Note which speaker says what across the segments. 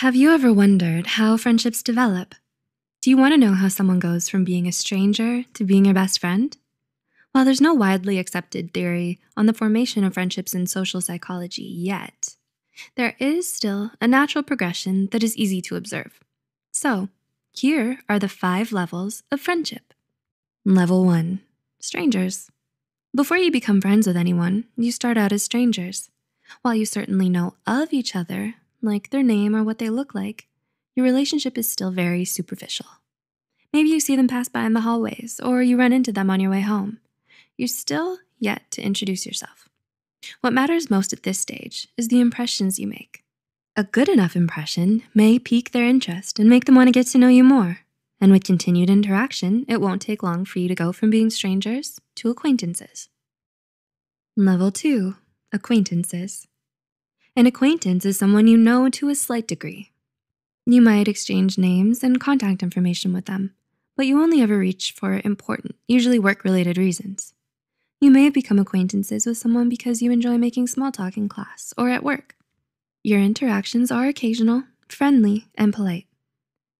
Speaker 1: Have you ever wondered how friendships develop? Do you want to know how someone goes from being a stranger to being your best friend? While there's no widely accepted theory on the formation of friendships in social psychology yet, there is still a natural progression that is easy to observe. So, here are the five levels of friendship. Level one, strangers. Before you become friends with anyone, you start out as strangers. While you certainly know of each other, like their name or what they look like, your relationship is still very superficial. Maybe you see them pass by in the hallways or you run into them on your way home. You're still yet to introduce yourself. What matters most at this stage is the impressions you make. A good enough impression may pique their interest and make them want to get to know you more. And with continued interaction, it won't take long for you to go from being strangers to acquaintances. Level two, acquaintances. An acquaintance is someone you know to a slight degree. You might exchange names and contact information with them, but you only ever reach for important, usually work related reasons. You may have become acquaintances with someone because you enjoy making small talk in class or at work. Your interactions are occasional, friendly, and polite.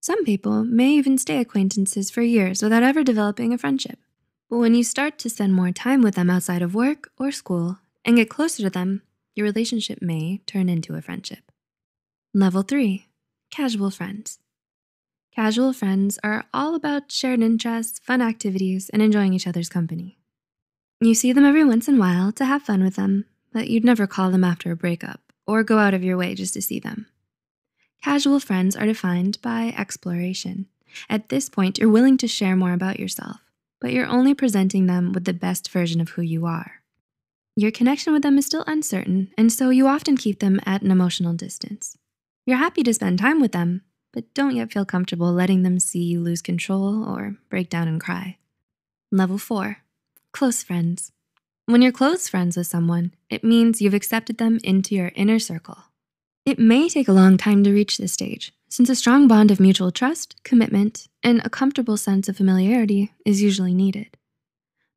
Speaker 1: Some people may even stay acquaintances for years without ever developing a friendship. But when you start to spend more time with them outside of work or school and get closer to them, your relationship may turn into a friendship. Level three, casual friends. Casual friends are all about shared interests, fun activities, and enjoying each other's company. You see them every once in a while to have fun with them, but you'd never call them after a breakup or go out of your way just to see them. Casual friends are defined by exploration. At this point, you're willing to share more about yourself, but you're only presenting them with the best version of who you are. Your connection with them is still uncertain, and so you often keep them at an emotional distance. You're happy to spend time with them, but don't yet feel comfortable letting them see you lose control or break down and cry. Level four, close friends. When you're close friends with someone, it means you've accepted them into your inner circle. It may take a long time to reach this stage, since a strong bond of mutual trust, commitment, and a comfortable sense of familiarity is usually needed.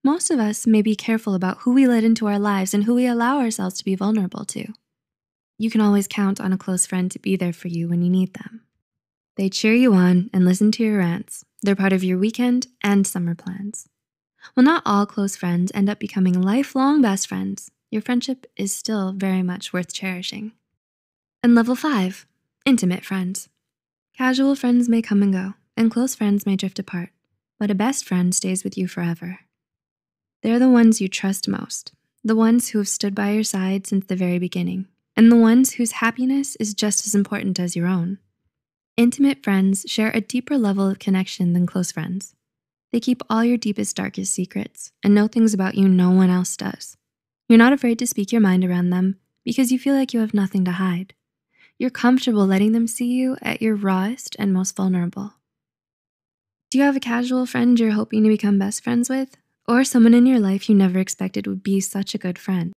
Speaker 1: Most of us may be careful about who we let into our lives and who we allow ourselves to be vulnerable to. You can always count on a close friend to be there for you when you need them. They cheer you on and listen to your rants. They're part of your weekend and summer plans. While not all close friends end up becoming lifelong best friends, your friendship is still very much worth cherishing. And level five, intimate friends. Casual friends may come and go, and close friends may drift apart, but a best friend stays with you forever. They're the ones you trust most, the ones who have stood by your side since the very beginning, and the ones whose happiness is just as important as your own. Intimate friends share a deeper level of connection than close friends. They keep all your deepest, darkest secrets and know things about you no one else does. You're not afraid to speak your mind around them because you feel like you have nothing to hide. You're comfortable letting them see you at your rawest and most vulnerable. Do you have a casual friend you're hoping to become best friends with? or someone in your life you never expected would be such a good friend.